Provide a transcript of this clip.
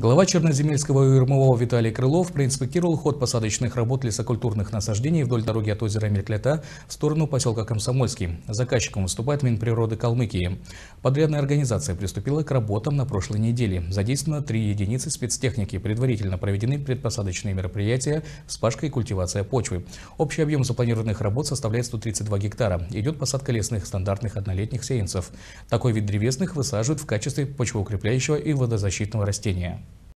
Глава Черноземельского ЮРМО Виталий Крылов проинспектировал ход посадочных работ лесокультурных насаждений вдоль дороги от озера Мерклята в сторону поселка Комсомольский. Заказчиком выступает Минприроды Калмыкии. Подрядная организация приступила к работам на прошлой неделе. Задействовано три единицы спецтехники. Предварительно проведены предпосадочные мероприятия, вспашка и культивация почвы. Общий объем запланированных работ составляет 132 гектара. Идет посадка лесных стандартных однолетних сеянцев. Такой вид древесных высаживают в качестве почвоукрепляющего и водозащитного растения.